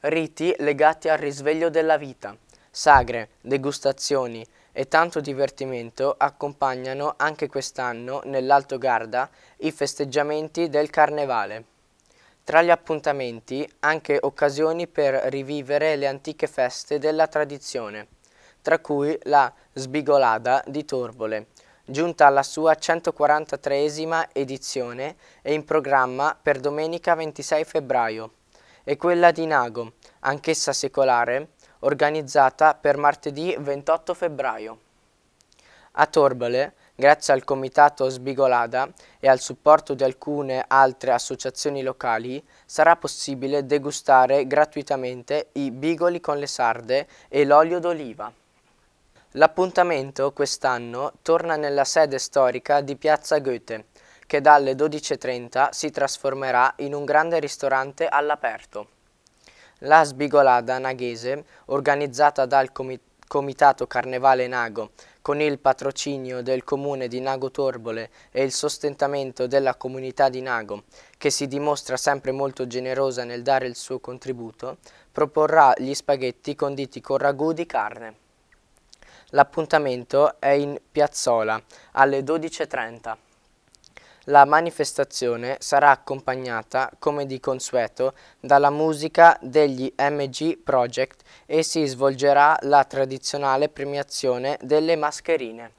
riti legati al risveglio della vita, sagre, degustazioni e tanto divertimento accompagnano anche quest'anno nell'Alto Garda i festeggiamenti del Carnevale. Tra gli appuntamenti anche occasioni per rivivere le antiche feste della tradizione, tra cui la Sbigolada di Torbole, giunta alla sua 143esima edizione e in programma per domenica 26 febbraio e quella di Nago, anch'essa secolare, organizzata per martedì 28 febbraio. A Torbole, grazie al comitato Sbigolada e al supporto di alcune altre associazioni locali, sarà possibile degustare gratuitamente i bigoli con le sarde e l'olio d'oliva. L'appuntamento quest'anno torna nella sede storica di Piazza Goethe, che dalle 12.30 si trasformerà in un grande ristorante all'aperto. La sbigolada naghese, organizzata dal Comitato Carnevale Nago con il patrocinio del comune di Nago Torbole e il sostentamento della comunità di Nago, che si dimostra sempre molto generosa nel dare il suo contributo, proporrà gli spaghetti conditi con ragù di carne. L'appuntamento è in Piazzola alle 12.30. La manifestazione sarà accompagnata, come di consueto, dalla musica degli MG Project e si svolgerà la tradizionale premiazione delle mascherine.